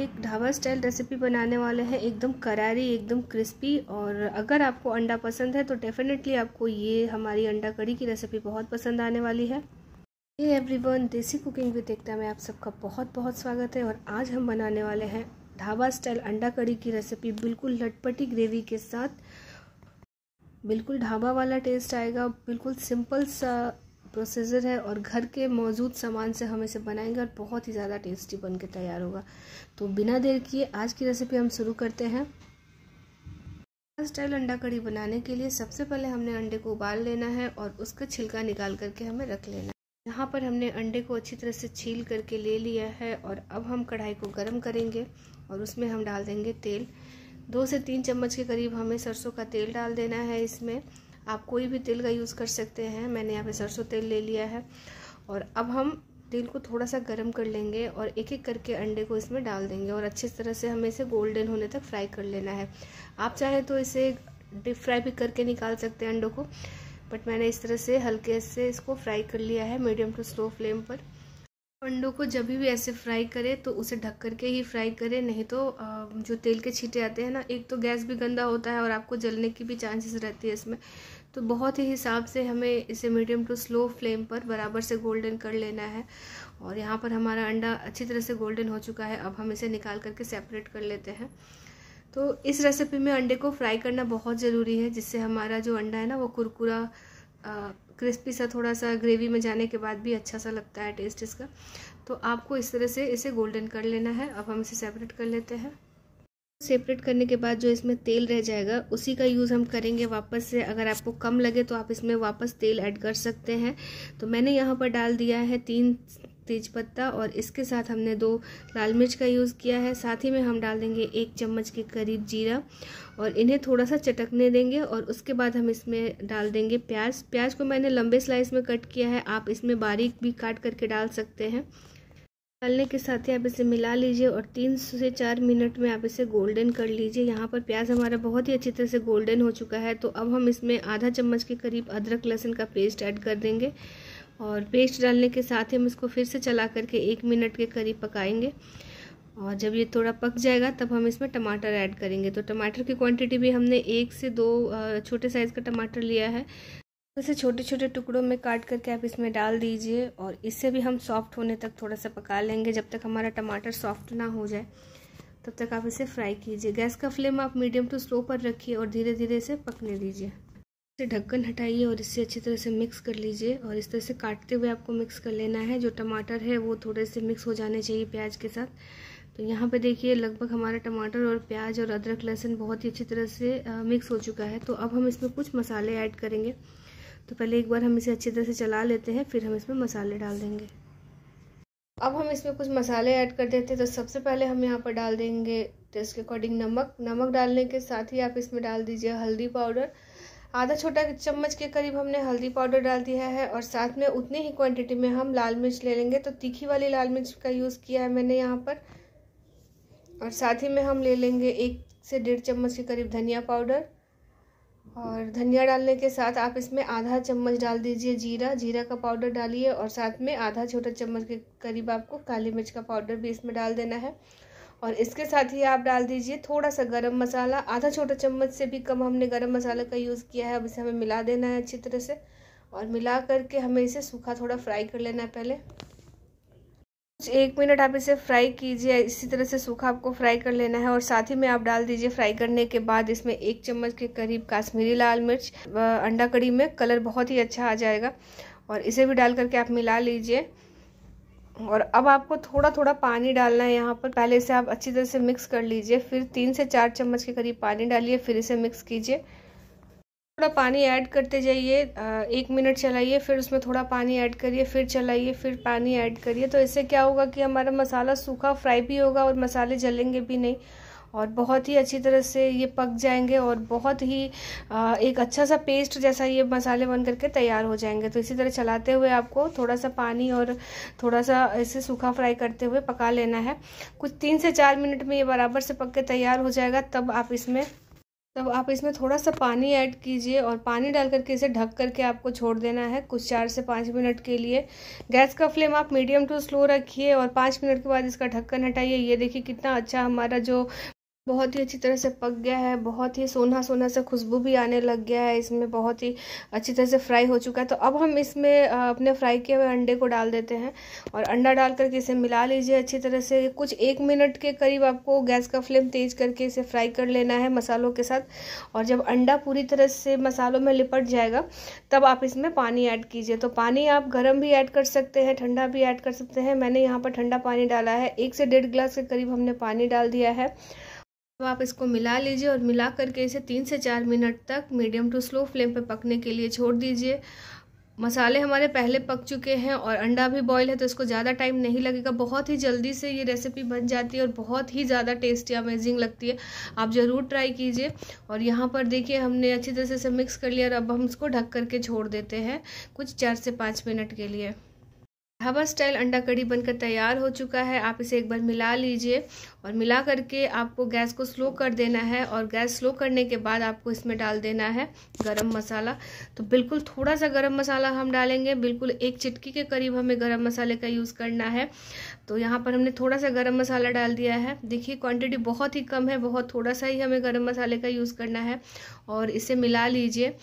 एक dhaba style recipe बनाने वाले हैं एकदम करारी एकदम क्रिस्पी और अगर आपको अंडा पसंद है तो डेफ़िनेटली आपको ये हमारी अंडा कड़ी की रेसिपी बहुत पसंद आने वाली है ये एवरीवन देसी कुकिंग भी एकता में आप सबका बहुत बहुत स्वागत है और आज हम बनाने वाले हैं ढाबा स्टाइल अंडा कड़ी की रेसिपी बिल्कुल लटपटी ग्रेवी के साथ बिल्कुल ढाबा वाला टेस्ट आएगा बिल्कुल सिंपल सा प्रोसेसर है और घर के मौजूद सामान से हम इसे बनाएंगे और बहुत ही ज़्यादा टेस्टी बन के तैयार होगा तो बिना देर किए आज की रेसिपी हम शुरू करते हैं स्टाइल अंडा कड़ी बनाने के लिए सबसे पहले हमने अंडे को उबाल लेना है और उसका छिलका निकाल करके हमें रख लेना है यहाँ पर हमने अंडे को अच्छी तरह से छील करके ले लिया है और अब हम कढ़ाई को गर्म करेंगे और उसमें हम डाल देंगे तेल दो से तीन चम्मच के करीब हमें सरसों का तेल डाल देना है इसमें आप कोई भी तेल का यूज़ कर सकते हैं मैंने यहाँ पे सरसों तेल ले लिया है और अब हम तेल को थोड़ा सा गर्म कर लेंगे और एक एक करके अंडे को इसमें डाल देंगे और अच्छी तरह से हमें इसे गोल्डन होने तक फ्राई कर लेना है आप चाहें तो इसे डिप फ्राई भी करके निकाल सकते हैं अंडों को बट मैंने इस तरह से हल्के से इसको फ्राई कर लिया है मीडियम टू स्लो फ्लेम पर अंडों को जब भी ऐसे फ्राई करें तो उसे ढक करके ही फ्राई करें नहीं तो जो तेल के छींटे आते हैं ना एक तो गैस भी गंदा होता है और आपको जलने की भी चांसेस रहती है इसमें तो बहुत ही हिसाब से हमें इसे मीडियम टू स्लो फ्लेम पर बराबर से गोल्डन कर लेना है और यहाँ पर हमारा अंडा अच्छी तरह से गोल्डन हो चुका है अब हम इसे निकाल करके सेपरेट कर लेते हैं तो इस रेसिपी में अंडे को फ्राई करना बहुत ज़रूरी है जिससे हमारा जो अंडा है ना वो कुरकुरा क्रिस्पी सा थोड़ा सा ग्रेवी में जाने के बाद भी अच्छा सा लगता है टेस्ट इसका तो आपको इस तरह से इसे गोल्डन कर लेना है अब हम इसे सेपरेट कर लेते हैं सेपरेट करने के बाद जो इसमें तेल रह जाएगा उसी का यूज़ हम करेंगे वापस से अगर आपको कम लगे तो आप इसमें वापस तेल ऐड कर सकते हैं तो मैंने यहाँ पर डाल दिया है तीन तेज़पत्ता और इसके साथ हमने दो लाल मिर्च का यूज़ किया है साथ ही में हम डाल देंगे एक चम्मच के करीब जीरा और इन्हें थोड़ा सा चटकने देंगे और उसके बाद हम इसमें डाल देंगे प्याज प्याज को मैंने लंबे स्लाइस में कट किया है आप इसमें बारीक भी काट करके डाल सकते हैं डालने के साथ ही आप इसे मिला लीजिए और तीन से चार मिनट में आप इसे गोल्डन कर लीजिए यहाँ पर प्याज हमारा बहुत ही अच्छी तरह से गोल्डन हो चुका है तो अब हम इसमें आधा चम्मच के करीब अदरक लहसुन का पेस्ट ऐड कर देंगे और पेस्ट डालने के साथ ही हम इसको फिर से चला करके एक मिनट के करीब पकाएंगे और जब ये थोड़ा पक जाएगा तब हम इसमें टमाटर ऐड करेंगे तो टमाटर की क्वांटिटी भी हमने एक से दो छोटे साइज़ का टमाटर लिया है इसे छोटे छोटे टुकड़ों में काट करके आप इसमें डाल दीजिए और इससे भी हम सॉफ्ट होने तक थोड़ा सा पका लेंगे जब तक हमारा टमाटर सॉफ्ट ना हो जाए तब तक आप इसे फ्राई कीजिए गैस का फ्लेम आप मीडियम टू स्लो पर रखिए और धीरे धीरे इसे पकने दीजिए से ढक्कन हटाइए और इसे अच्छी तरह से मिक्स कर लीजिए और इस तरह से काटते हुए आपको मिक्स कर लेना है जो टमाटर है वो थोड़े से मिक्स हो जाने चाहिए प्याज के साथ तो यहाँ पे देखिए लगभग हमारा टमाटर और प्याज और अदरक लहसुन बहुत ही अच्छी तरह से मिक्स हो चुका है तो अब हम इसमें कुछ मसाले ऐड करेंगे तो पहले एक बार हम इसे अच्छी तरह से चला लेते हैं फिर हम इसमें मसाले डाल देंगे अब हम इसमें कुछ मसाले ऐड कर देते हैं तो सबसे पहले हम यहाँ पर डाल देंगे टेस्ट के अकॉर्डिंग नमक नमक डालने के साथ ही आप इसमें डाल दीजिए हल्दी पाउडर आधा छोटा चम्मच के करीब हमने हल्दी पाउडर डाल दिया है और साथ में उतनी ही क्वांटिटी में हम लाल मिर्च ले लेंगे तो तीखी वाली लाल मिर्च का यूज़ किया है मैंने यहाँ पर और साथ ही में हम ले लेंगे एक से डेढ़ चम्मच के करीब धनिया पाउडर और धनिया डालने के साथ आप इसमें आधा चम्मच डाल दीजिए जीरा जीरा का पाउडर डालिए और साथ में आधा छोटा चम्मच के करीब आपको काली मिर्च का पाउडर भी इसमें डाल देना है और इसके साथ ही आप डाल दीजिए थोड़ा सा गरम मसाला आधा छोटा चम्मच से भी कम हमने गरम मसाला का यूज़ किया है अब इसे हमें मिला देना है अच्छी तरह से और मिला करके हमें इसे सूखा थोड़ा फ्राई कर लेना है पहले कुछ एक मिनट आप इसे फ्राई कीजिए इसी तरह से सूखा आपको फ्राई कर लेना है और साथ ही में आप डाल दीजिए फ्राई करने के बाद इसमें एक चम्मच के करीब काश्मीरी लाल मिर्च अंडा कड़ी में कलर बहुत ही अच्छा आ जाएगा और इसे भी डाल करके आप मिला लीजिए और अब आपको थोड़ा थोड़ा पानी डालना है यहाँ पर पहले इसे आप अच्छी तरह से मिक्स कर लीजिए फिर तीन से चार चम्मच के करीब पानी डालिए फिर इसे मिक्स कीजिए थोड़ा पानी ऐड करते जाइए एक मिनट चलाइए फिर उसमें थोड़ा पानी ऐड करिए फिर चलाइए फिर पानी ऐड करिए तो इससे क्या होगा कि हमारा मसाला सूखा फ्राई भी होगा और मसाले जलेंगे भी नहीं और बहुत ही अच्छी तरह से ये पक जाएंगे और बहुत ही एक अच्छा सा पेस्ट जैसा ये मसाले बन करके तैयार हो जाएंगे तो इसी तरह चलाते हुए आपको थोड़ा सा पानी और थोड़ा सा इसे सूखा फ्राई करते हुए पका लेना है कुछ तीन से चार मिनट में ये बराबर से पक के तैयार हो जाएगा तब आप इसमें तब आप इसमें थोड़ा सा पानी ऐड कीजिए और पानी डाल करके इसे ढक करके आपको छोड़ देना है कुछ चार से पाँच मिनट के लिए गैस का फ्लेम आप मीडियम टू स्लो रखिए और पाँच मिनट के बाद इसका ढक्कन हटाइए ये देखिए कितना अच्छा हमारा जो बहुत ही अच्छी तरह से पक गया है बहुत ही सोना सोना सा खुशबू भी आने लग गया है इसमें बहुत ही अच्छी तरह से फ्राई हो चुका है तो अब हम इसमें अपने फ्राई किए हुए अंडे को डाल देते हैं और अंडा डाल करके इसे मिला लीजिए अच्छी तरह से कुछ एक मिनट के करीब आपको गैस का फ्लेम तेज़ करके इसे फ्राई कर लेना है मसालों के साथ और जब अंडा पूरी तरह से मसालों में लिपट जाएगा तब आप इसमें पानी ऐड कीजिए तो पानी आप गर्म भी ऐड कर सकते हैं ठंडा भी ऐड कर सकते हैं मैंने यहाँ पर ठंडा पानी डाला है एक से डेढ़ गिलास के करीब हमने पानी डाल दिया है तो आप इसको मिला लीजिए और मिला करके इसे तीन से चार मिनट तक मीडियम टू स्लो फ्लेम पर पकने के लिए छोड़ दीजिए मसाले हमारे पहले पक चुके हैं और अंडा भी बॉईल है तो इसको ज़्यादा टाइम नहीं लगेगा बहुत ही जल्दी से ये रेसिपी बन जाती है और बहुत ही ज़्यादा टेस्टी अमेजिंग लगती है आप ज़रूर ट्राई कीजिए और यहाँ पर देखिए हमने अच्छी तरह से मिक्स कर लिया और अब हम इसको ढक करके छोड़ देते हैं कुछ चार से पाँच मिनट के लिए ढाबा स्टाइल अंडा कड़ी बनकर तैयार हो चुका है आप इसे एक बार मिला लीजिए और मिला करके आपको गैस को स्लो कर देना है और गैस स्लो करने के बाद आपको इसमें डाल देना है गरम मसाला तो बिल्कुल थोड़ा सा गरम मसाला हम डालेंगे बिल्कुल एक चिटकी के करीब हमें गरम मसाले का यूज़ करना है तो यहाँ पर हमने थोड़ा सा गर्म मसाला डाल दिया है देखिए क्वान्टिटी बहुत ही कम है बहुत थोड़ा सा ही हमें गर्म मसाले का यूज़ करना है और इसे मिला लीजिए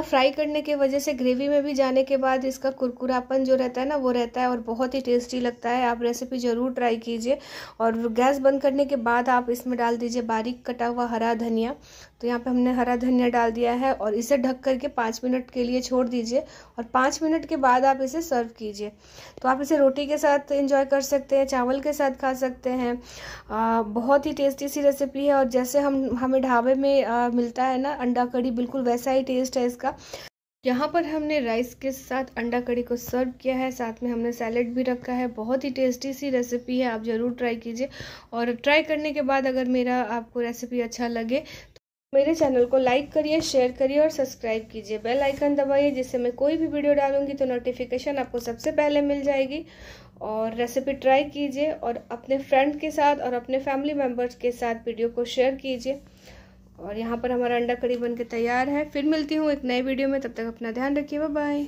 फ्राई करने की वजह से ग्रेवी में भी जाने के बाद इसका कुरकुरापन जो रहता है ना वो रहता है और बहुत ही टेस्टी लगता है आप रेसिपी ज़रूर ट्राई कीजिए और गैस बंद करने के बाद आप इसमें डाल दीजिए बारीक कटा हुआ हरा धनिया तो यहाँ पे हमने हरा धनिया डाल दिया है और इसे ढक करके पाँच मिनट के लिए छोड़ दीजिए और पाँच मिनट के बाद आप इसे सर्व कीजिए तो आप इसे रोटी के साथ इंजॉय कर सकते हैं चावल के साथ खा सकते हैं बहुत ही टेस्टी सी रेसिपी है और जैसे हम हमें ढाबे में मिलता है ना अंडा कड़ी बिल्कुल वैसा ही टेस्ट है का यहाँ पर हमने राइस के साथ अंडा कड़ी को सर्व किया है साथ में हमने सैलेड भी रखा है बहुत ही टेस्टी सी रेसिपी है आप ज़रूर ट्राई कीजिए और ट्राई करने के बाद अगर मेरा आपको रेसिपी अच्छा लगे तो मेरे चैनल को लाइक करिए शेयर करिए और सब्सक्राइब कीजिए बेल आइकन दबाइए जिससे मैं कोई भी वीडियो डालूंगी तो नोटिफिकेशन आपको सबसे पहले मिल जाएगी और रेसिपी ट्राई कीजिए और अपने फ्रेंड के साथ और अपने फैमिली मेम्बर्स के साथ वीडियो को शेयर कीजिए और यहाँ पर हमारा अंडा करी बन के तैयार है फिर मिलती हूँ एक नए वीडियो में तब तक अपना ध्यान रखिए बाय